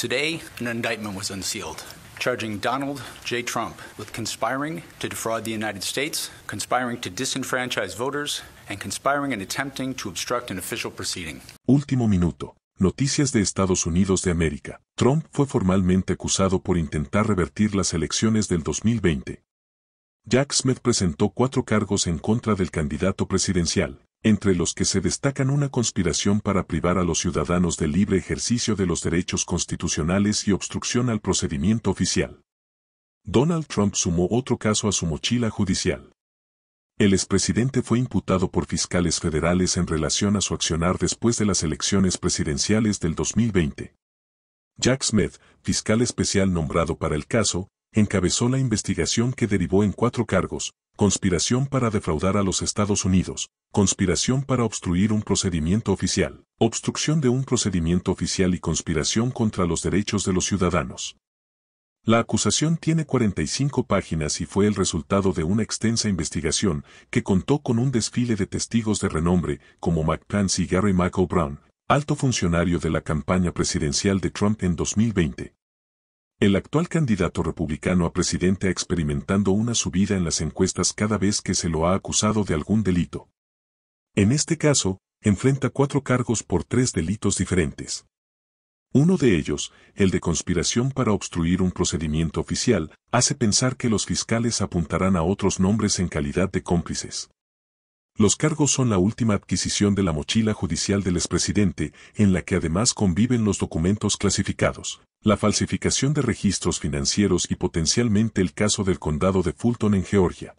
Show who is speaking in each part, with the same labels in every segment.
Speaker 1: Today, an indictment was unsealed charging Donald J. Trump with conspiring to defraud the United States, conspiring to disenfranchise voters, and conspiring and attempting to obstruct an official proceeding. Último minuto. Noticias de Estados Unidos de América. Trump fue formalmente acusado por intentar revertir las elecciones del 2020. Jack Smith presentó cuatro cargos en contra del candidato presidencial, entre los que se destacan una conspiración para privar a los ciudadanos del libre ejercicio de los derechos constitucionales y obstrucción al procedimiento oficial. Donald Trump sumó otro caso a su mochila judicial. El expresidente fue imputado por fiscales federales en relación a su accionar después de las elecciones presidenciales del 2020. Jack Smith, fiscal especial nombrado para el caso, encabezó la investigación que derivó en cuatro cargos, conspiración para defraudar a los Estados Unidos, conspiración para obstruir un procedimiento oficial, obstrucción de un procedimiento oficial y conspiración contra los derechos de los ciudadanos. La acusación tiene 45 páginas y fue el resultado de una extensa investigación que contó con un desfile de testigos de renombre como McPhance y Gary Michael Brown, alto funcionario de la campaña presidencial de Trump en 2020. El actual candidato republicano a presidente ha experimentando una subida en las encuestas cada vez que se lo ha acusado de algún delito. En este caso, enfrenta cuatro cargos por tres delitos diferentes. Uno de ellos, el de conspiración para obstruir un procedimiento oficial, hace pensar que los fiscales apuntarán a otros nombres en calidad de cómplices. Los cargos son la última adquisición de la mochila judicial del expresidente, en la que además conviven los documentos clasificados, la falsificación de registros financieros y potencialmente el caso del condado de Fulton en Georgia.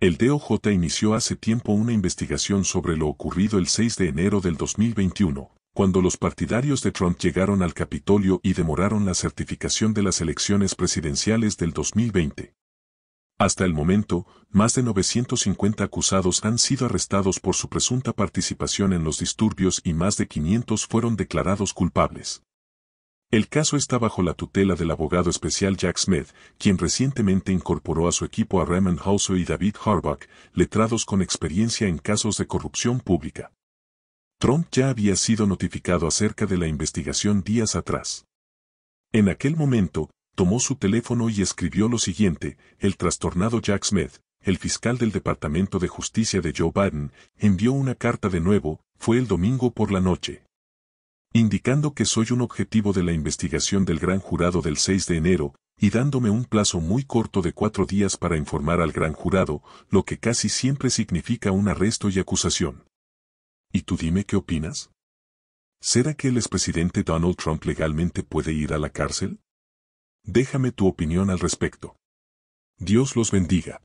Speaker 1: El DOJ inició hace tiempo una investigación sobre lo ocurrido el 6 de enero del 2021, cuando los partidarios de Trump llegaron al Capitolio y demoraron la certificación de las elecciones presidenciales del 2020. Hasta el momento, más de 950 acusados han sido arrestados por su presunta participación en los disturbios y más de 500 fueron declarados culpables. El caso está bajo la tutela del abogado especial Jack Smith, quien recientemente incorporó a su equipo a Raymond Houser y David Harbuck, letrados con experiencia en casos de corrupción pública. Trump ya había sido notificado acerca de la investigación días atrás. En aquel momento, tomó su teléfono y escribió lo siguiente, el trastornado Jack Smith, el fiscal del Departamento de Justicia de Joe Biden, envió una carta de nuevo, fue el domingo por la noche, indicando que soy un objetivo de la investigación del gran jurado del 6 de enero, y dándome un plazo muy corto de cuatro días para informar al gran jurado, lo que casi siempre significa un arresto y acusación. ¿Y tú dime qué opinas? ¿Será que el expresidente Donald Trump legalmente puede ir a la cárcel? Déjame tu opinión al respecto. Dios los bendiga.